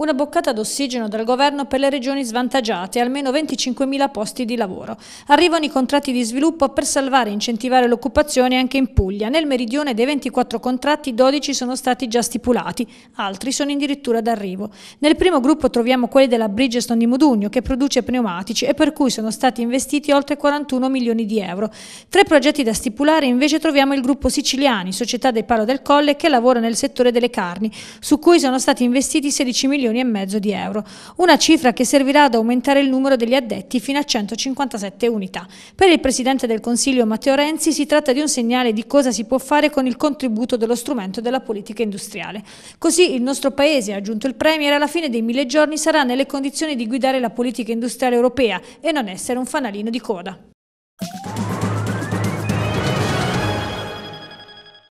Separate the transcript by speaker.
Speaker 1: Una boccata d'ossigeno dal governo per le regioni svantaggiate, almeno 25.000 posti di lavoro. Arrivano i contratti di sviluppo per salvare e incentivare l'occupazione anche in Puglia. Nel meridione dei 24 contratti 12 sono stati già stipulati, altri sono addirittura d'arrivo. Nel primo gruppo troviamo quelli della Bridgestone di Modugno che produce pneumatici e per cui sono stati investiti oltre 41 milioni di euro. Tre progetti da stipulare invece troviamo il gruppo Siciliani, società del Palo del Colle che lavora nel settore delle carni, su cui sono stati investiti 16 milioni milioni e mezzo di euro, una cifra che servirà ad aumentare il numero degli addetti fino a 157 unità. Per il Presidente del Consiglio Matteo Renzi si tratta di un segnale di cosa si può fare con il contributo dello strumento della politica industriale. Così il nostro Paese, ha aggiunto il Premier, alla fine dei mille giorni sarà nelle condizioni di guidare la politica industriale europea e non essere un fanalino di coda.